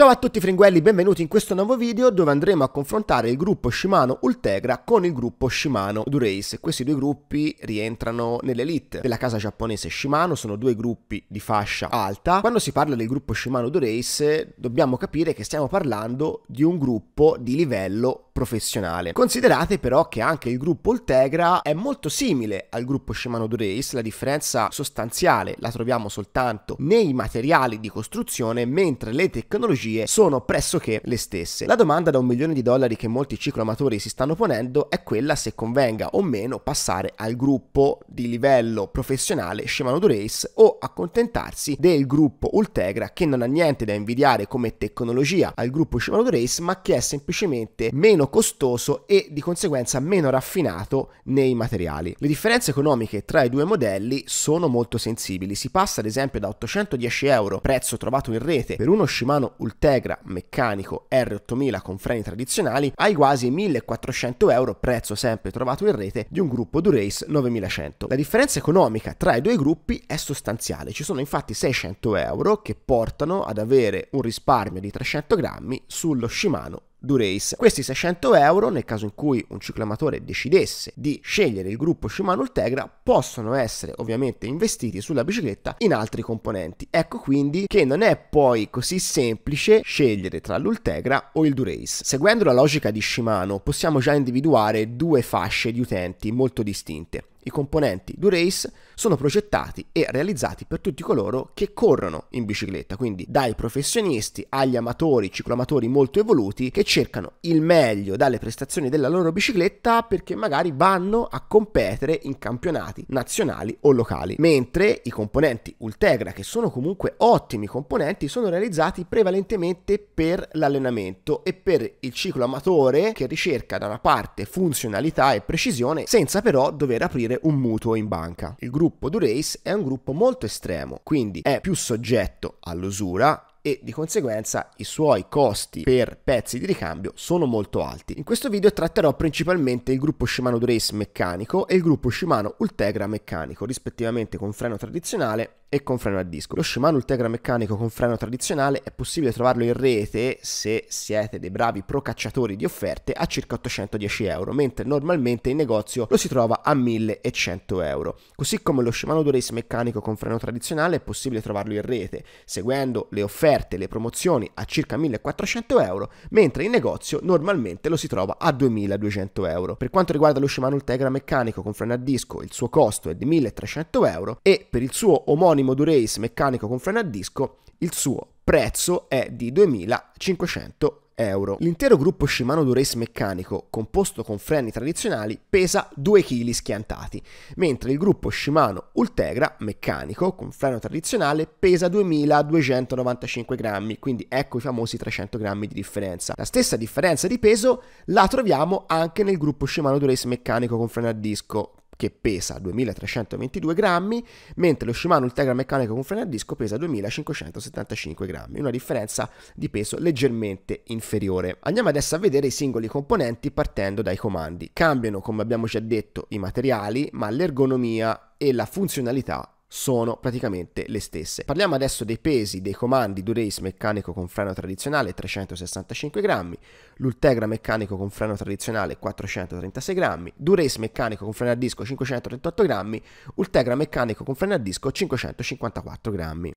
Ciao a tutti fringuelli, benvenuti in questo nuovo video dove andremo a confrontare il gruppo Shimano Ultegra con il gruppo Shimano Durace. Questi due gruppi rientrano nell'elite della casa giapponese Shimano, sono due gruppi di fascia alta. Quando si parla del gruppo Shimano Durace dobbiamo capire che stiamo parlando di un gruppo di livello professionale. Considerate però che anche il gruppo Ultegra è molto simile al gruppo Shimano Durace, la differenza sostanziale la troviamo soltanto nei materiali di costruzione mentre le tecnologie tipologie sono pressoché le stesse. La domanda da un milione di dollari che molti cicloamatori si stanno ponendo è quella se convenga o meno passare al gruppo di livello professionale Shimano Durace o accontentarsi del gruppo Ultegra che non ha niente da invidiare come tecnologia al gruppo Shimano Durace ma che è semplicemente meno costoso e di conseguenza meno raffinato nei materiali. Le differenze economiche tra i due modelli sono molto sensibili, si passa ad esempio da 810 euro prezzo trovato in rete per uno Shimano Ultegra Integra meccanico R8000 con freni tradizionali ai quasi 1400 euro, prezzo sempre trovato in rete di un gruppo Durace 9100. La differenza economica tra i due gruppi è sostanziale, ci sono infatti 600 euro che portano ad avere un risparmio di 300 grammi sullo Shimano Durace. Questi 600 euro, nel caso in cui un ciclamatore decidesse di scegliere il gruppo Shimano Ultegra, possono essere ovviamente investiti sulla bicicletta in altri componenti. Ecco quindi che non è poi così semplice scegliere tra l'Ultegra o il Durace. Seguendo la logica di Shimano, possiamo già individuare due fasce di utenti molto distinte. I componenti Durace sono progettati e realizzati per tutti coloro che corrono in bicicletta, quindi dai professionisti agli amatori, cicloamatori molto evoluti che cercano il meglio dalle prestazioni della loro bicicletta perché magari vanno a competere in campionati nazionali o locali. Mentre i componenti Ultegra, che sono comunque ottimi componenti, sono realizzati prevalentemente per l'allenamento e per il ciclo amatore che ricerca da una parte funzionalità e precisione senza però dover aprire offrire un mutuo in banca. Il gruppo Durace è un gruppo molto estremo, quindi è più soggetto all'usura e di conseguenza i suoi costi per pezzi di ricambio sono molto alti. In questo video tratterò principalmente il gruppo Shimano Durace meccanico e il gruppo Shimano Ultegra meccanico, rispettivamente con freno tradizionale e con freno a disco. Lo Shimano Ultegra meccanico con freno tradizionale è possibile trovarlo in rete, se siete dei bravi procacciatori di offerte, a circa 810 euro, mentre normalmente in negozio lo si trova a 1100 euro. Così come lo Shimano Durace meccanico con freno tradizionale è possibile trovarlo in rete, seguendo le offerte, e le promozioni a circa 1400 euro, mentre in negozio normalmente lo si trova a 2200 euro. Per quanto riguarda lo Shimano Ultegra meccanico con freno a disco, il suo costo è di 1300 euro e per il suo omonimo omonimo Durace meccanico con freno a disco, il suo prezzo è di 2.500 euro. L'intero gruppo Shimano Durace meccanico, composto con freni tradizionali, pesa 2 kg schiantati, mentre il gruppo Shimano Ultegra meccanico, con freno tradizionale, pesa 2.295 grammi, quindi ecco i famosi 300 grammi di differenza. La stessa differenza di peso la troviamo anche nel gruppo Shimano Durace meccanico con freno a disco, che pesa 2322 grammi, mentre lo Shimano Ultegra meccanico con freno a disco pesa 2575 grammi, una differenza di peso leggermente inferiore. Andiamo adesso a vedere i singoli componenti partendo dai comandi. Cambiano, come abbiamo già detto, i materiali, ma l'ergonomia e la funzionalità sono praticamente le stesse. Parliamo adesso dei pesi dei comandi Durace meccanico con freno tradizionale 365 grammi, l'Ultegra meccanico con freno tradizionale 436 grammi, Durace meccanico con freno a disco 538 grammi, Ultegra meccanico con freno a disco 554 grammi.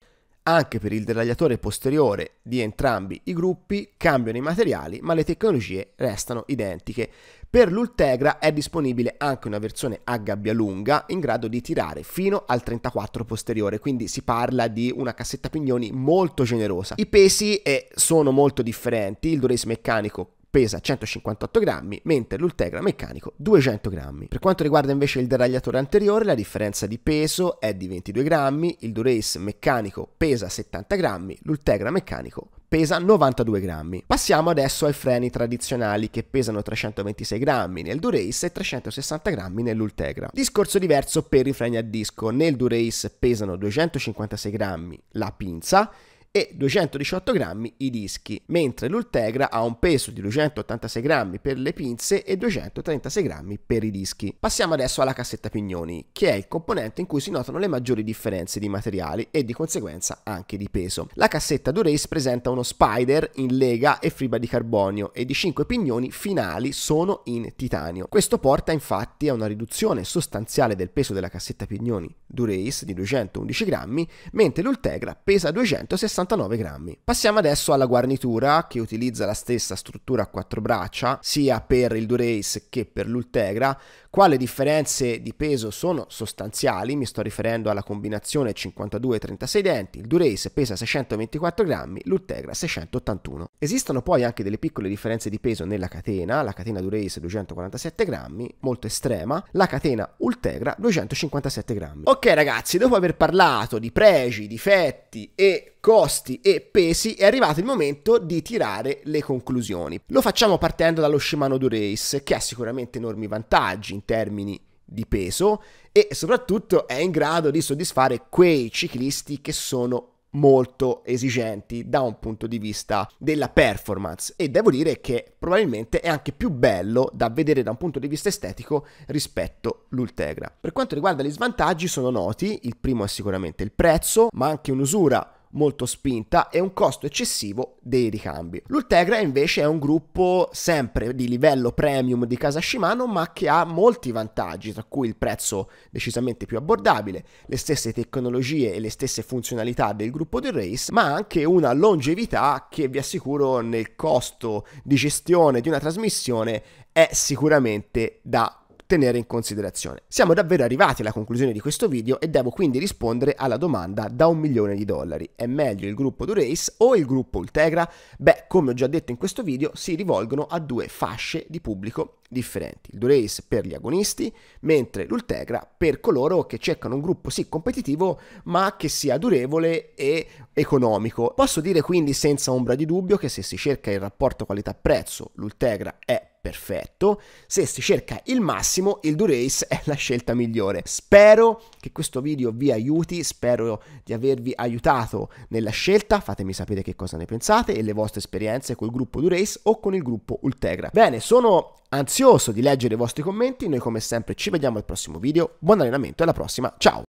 Anche per il deragliatore posteriore di entrambi i gruppi cambiano i materiali ma le tecnologie restano identiche. Per l'Ultegra è disponibile anche una versione a gabbia lunga in grado di tirare fino al 34 posteriore, quindi si parla di una cassetta pignoni molto generosa. I pesi eh, sono molto differenti, il durese meccanico pesa 158 grammi, mentre l'Ultegra meccanico 200 grammi. Per quanto riguarda invece il deragliatore anteriore, la differenza di peso è di 22 grammi, il Durace meccanico pesa 70 grammi, l'Ultegra meccanico pesa 92 grammi. Passiamo adesso ai freni tradizionali che pesano 326 grammi nel Durace e 360 grammi nell'Ultegra. Discorso diverso per i freni a disco. Nel Durace pesano 256 grammi la pinza e 218 grammi i dischi, mentre l'Ultegra ha un peso di 286 grammi per le pinze e 236 grammi per i dischi. Passiamo adesso alla cassetta pignoni, che è il componente in cui si notano le maggiori differenze di materiali e di conseguenza anche di peso. La cassetta Durace presenta uno spider in lega e friba di carbonio ed i 5 pignoni finali sono in titanio. Questo porta infatti a una riduzione sostanziale del peso della cassetta pignoni Durace di 211 grammi, mentre l'Ultegra pesa 260 69 grammi. Passiamo adesso alla guarnitura che utilizza la stessa struttura a quattro braccia sia per il Durace che per l'Ultegra qua le differenze di peso sono sostanziali, mi sto riferendo alla combinazione 52-36 denti, il Durace pesa 624 grammi, l'Ultegra 681. Esistono poi anche delle piccole differenze di peso nella catena, la catena Durace 247 grammi, molto estrema, la catena Ultegra 257 grammi. Ok ragazzi, dopo aver parlato di pregi, difetti e costi e pesi è arrivato il momento di tirare le conclusioni. Lo facciamo partendo dallo Shimano Durace che ha sicuramente enormi vantaggi termini di peso e soprattutto è in grado di soddisfare quei ciclisti che sono molto esigenti da un punto di vista della performance e devo dire che probabilmente è anche più bello da vedere da un punto di vista estetico rispetto all'Ultegra. Per quanto riguarda gli svantaggi sono noti, il primo è sicuramente il prezzo, ma anche un'usura molto spinta e un costo eccessivo dei ricambi. L'Ultegra invece è un gruppo sempre di livello premium di casa Shimano ma che ha molti vantaggi tra cui il prezzo decisamente più abbordabile, le stesse tecnologie e le stesse funzionalità del gruppo del race ma anche una longevità che vi assicuro nel costo di gestione di una trasmissione è sicuramente da tenere in considerazione. Siamo davvero arrivati alla conclusione di questo video e devo quindi rispondere alla domanda da un milione di dollari. È meglio il gruppo Durace o il gruppo Ultegra? Beh, come ho già detto in questo video, si rivolgono a due fasce di pubblico differenti. Il Durace per gli agonisti, mentre l'Ultegra per coloro che cercano un gruppo sì competitivo, ma che sia durevole e economico. Posso dire quindi senza ombra di dubbio che se si cerca il rapporto qualità-prezzo, l'Ultegra è perfetto, se si cerca il massimo il Durace è la scelta migliore. Spero che questo video vi aiuti, spero di avervi aiutato nella scelta, fatemi sapere che cosa ne pensate e le vostre esperienze col gruppo Durace o con il gruppo Ultegra. Bene, sono ansioso di leggere i vostri commenti, noi come sempre ci vediamo al prossimo video, buon allenamento e alla prossima, ciao!